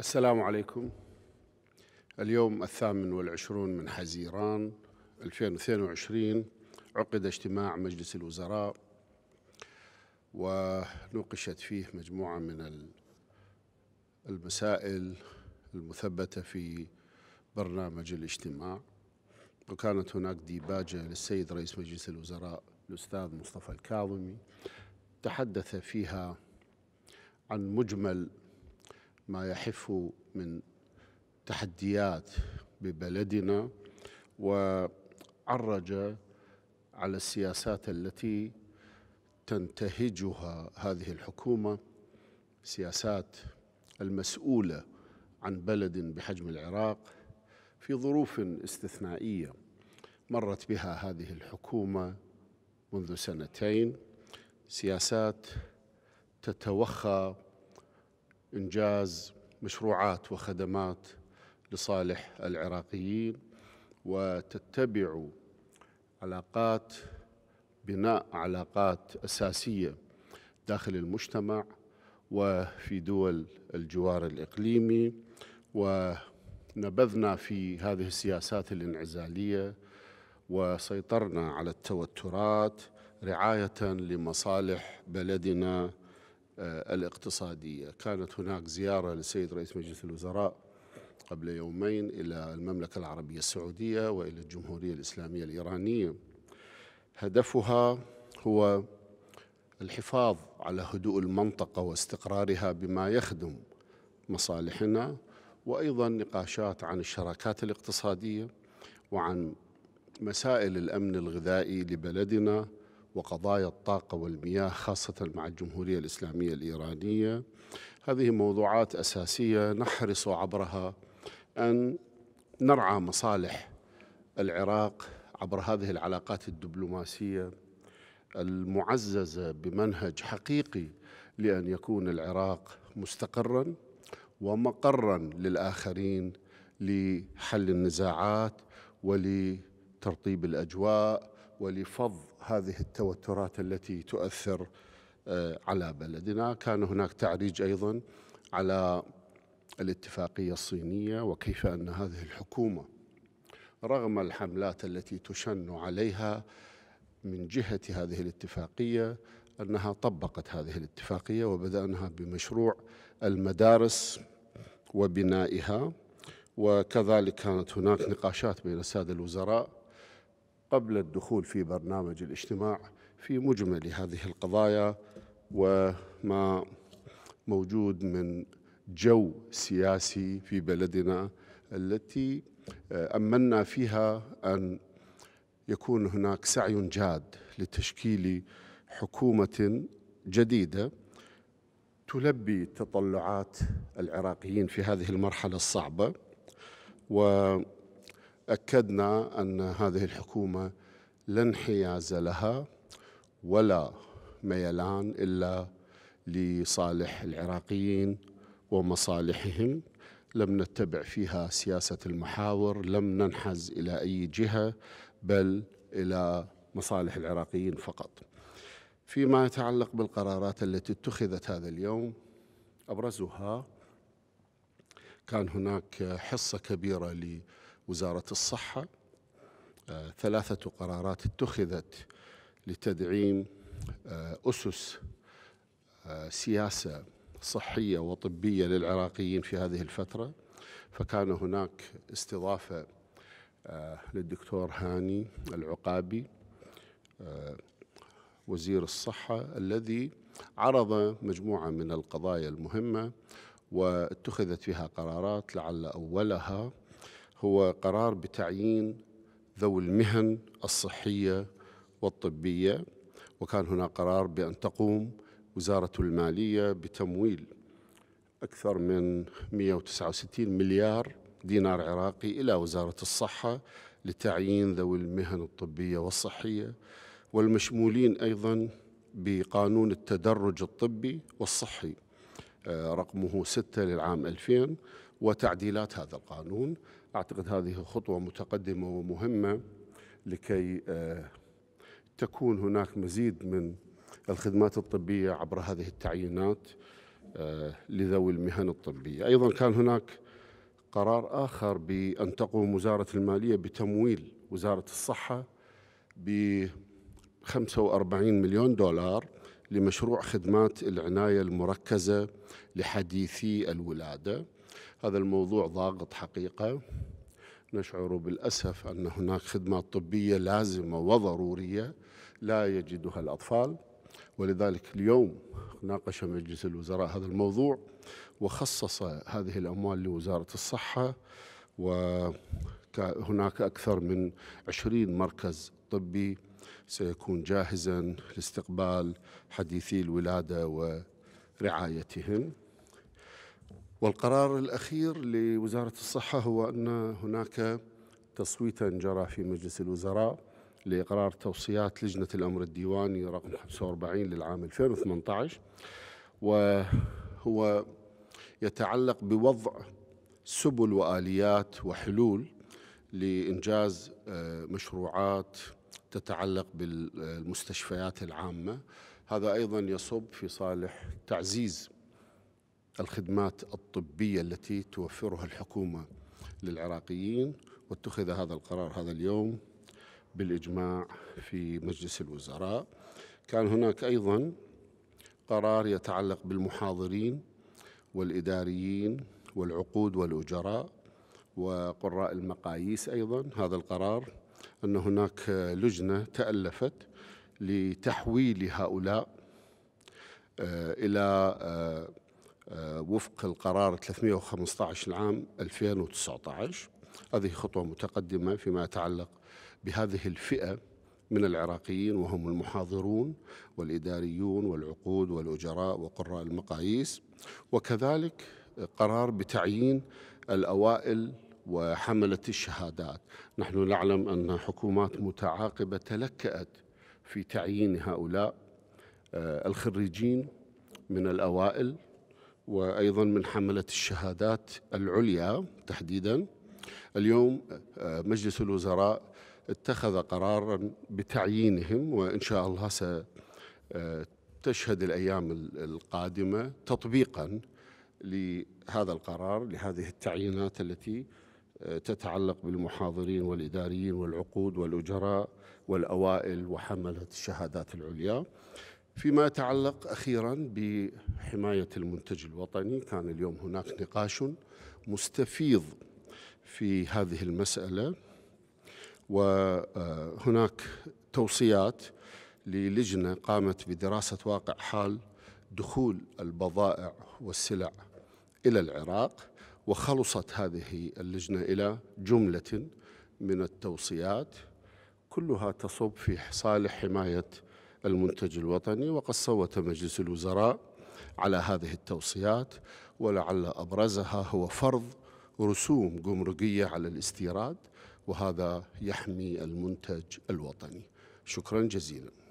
السلام عليكم اليوم الثامن والعشرون من حزيران 2022 عقد اجتماع مجلس الوزراء ونوقشت فيه مجموعة من المسائل المثبتة في برنامج الاجتماع وكانت هناك ديباجة للسيد رئيس مجلس الوزراء الأستاذ مصطفى الكاظمي تحدث فيها عن مجمل ما يحف من تحديات ببلدنا وعرج على السياسات التي تنتهجها هذه الحكومه سياسات المسؤوله عن بلد بحجم العراق في ظروف استثنائيه مرت بها هذه الحكومه منذ سنتين سياسات تتوخى إنجاز مشروعات وخدمات لصالح العراقيين وتتبع علاقات بناء علاقات أساسية داخل المجتمع وفي دول الجوار الإقليمي ونبذنا في هذه السياسات الانعزالية وسيطرنا على التوترات رعاية لمصالح بلدنا الاقتصادية كانت هناك زيارة للسيد رئيس مجلس الوزراء قبل يومين إلى المملكة العربية السعودية وإلى الجمهورية الإسلامية الإيرانية هدفها هو الحفاظ على هدوء المنطقة واستقرارها بما يخدم مصالحنا وأيضا نقاشات عن الشراكات الاقتصادية وعن مسائل الأمن الغذائي لبلدنا وقضايا الطاقة والمياه خاصة مع الجمهورية الإسلامية الإيرانية هذه موضوعات أساسية نحرص عبرها أن نرعى مصالح العراق عبر هذه العلاقات الدبلوماسية المعززة بمنهج حقيقي لأن يكون العراق مستقرا ومقرا للآخرين لحل النزاعات ول ترطيب الاجواء ولفض هذه التوترات التي تؤثر آه، على بلدنا كان هناك تعريج ايضا على الاتفاقيه الصينيه وكيف ان هذه الحكومه رغم الحملات التي تشن عليها من جهه هذه الاتفاقيه انها طبقت هذه الاتفاقيه وبدانها بمشروع المدارس وبنائها وكذلك كانت هناك نقاشات بين الساده الوزراء قبل الدخول في برنامج الاجتماع في مجمل هذه القضايا وما موجود من جو سياسي في بلدنا التي آه، أمنا فيها ان يكون هناك سعي جاد لتشكيل حكومه جديده تلبي تطلعات العراقيين في هذه المرحله الصعبه و اكدنا ان هذه الحكومه لا انحياز لها ولا ميلان الا لصالح العراقيين ومصالحهم لم نتبع فيها سياسه المحاور لم ننحز الى اي جهه بل الى مصالح العراقيين فقط فيما يتعلق بالقرارات التي اتخذت هذا اليوم ابرزها كان هناك حصه كبيره وزارة الصحة آه، ثلاثة قرارات اتخذت لتدعيم آه، أسس آه، سياسة صحية وطبية للعراقيين في هذه الفترة فكان هناك استضافة للدكتور هاني العقابي وزير الصحة الذي عرض مجموعة من القضايا المهمة واتخذت فيها قرارات لعل أولها هو قرار بتعيين ذوي المهن الصحية والطبية وكان هنا قرار بأن تقوم وزارة المالية بتمويل أكثر من 169 مليار دينار عراقي إلى وزارة الصحة لتعيين ذوي المهن الطبية والصحية والمشمولين أيضا بقانون التدرج الطبي والصحي آه، رقمه 6 للعام 2000 وتعديلات هذا القانون أعتقد هذه خطوة متقدمة ومهمة لكي آه، تكون هناك مزيد من الخدمات الطبية عبر هذه التعيينات آه، لذوي المهن الطبية أيضا كان هناك قرار آخر بأن تقوم وزارة المالية بتمويل وزارة الصحة ب 45 مليون دولار لمشروع خدمات العناية المركزة لحديثي الولادة هذا الموضوع ضاغط حقيقة نشعر بالأسف أن هناك خدمات طبية لازمة وضرورية لا يجدها الأطفال ولذلك اليوم ناقش مجلس الوزراء هذا الموضوع وخصص هذه الأموال لوزارة الصحة وهناك أكثر من عشرين مركز طبي سيكون جاهزا لاستقبال حديثي الولادة ورعايتهم والقرار الأخير لوزارة الصحة هو أن هناك تصويتا جرى في مجلس الوزراء لإقرار توصيات لجنة الأمر الديواني رقم 45 للعام 2018 وهو يتعلق بوضع سبل وآليات وحلول لإنجاز آه، مشروعات تتعلق بالمستشفيات العامة هذا أيضا يصب في صالح تعزيز الخدمات الطبية التي توفرها الحكومة للعراقيين واتخذ هذا القرار هذا اليوم بالإجماع في مجلس الوزراء كان هناك أيضا قرار يتعلق بالمحاضرين والإداريين والعقود والأجراء وقراء المقاييس أيضا هذا القرار أن هناك لجنة تألفت لتحويل هؤلاء آه، إلى آه، آه، وفق القرار 315 العام 2019 هذه خطوة متقدمة فيما يتعلق بهذه الفئة من العراقيين وهم المحاضرون والإداريون والعقود والأجراء وقراء المقاييس وكذلك قرار بتعيين الأوائل وحملة الشهادات نحن نعلم أن حكومات متعاقبة تلكأت في تعيين هؤلاء آه، الخريجين من الأوائل وأيضا من حملة الشهادات العليا تحديدا اليوم آه، مجلس الوزراء اتخذ قرارا بتعيينهم وإن شاء الله ستشهد آه، الأيام القادمة تطبيقا لهذا القرار لهذه التعيينات التي آه، تتعلق بالمحاضرين والإداريين والعقود والأجراء والأوائل وحملة الشهادات العليا فيما يتعلق أخيرا ب حماية المنتج الوطني كان اليوم هناك نقاش مستفيض في هذه المسألة وهناك توصيات للجنة قامت بدراسة واقع حال دخول البضائع والسلع إلى العراق وخلصت هذه اللجنة إلى جملة من التوصيات كلها تصب في صالح حماية المنتج الوطني وقد صوت مجلس الوزراء على هذه التوصيات ولعل ابرزها هو فرض رسوم جمركيه على الاستيراد وهذا يحمي المنتج الوطني شكرا جزيلا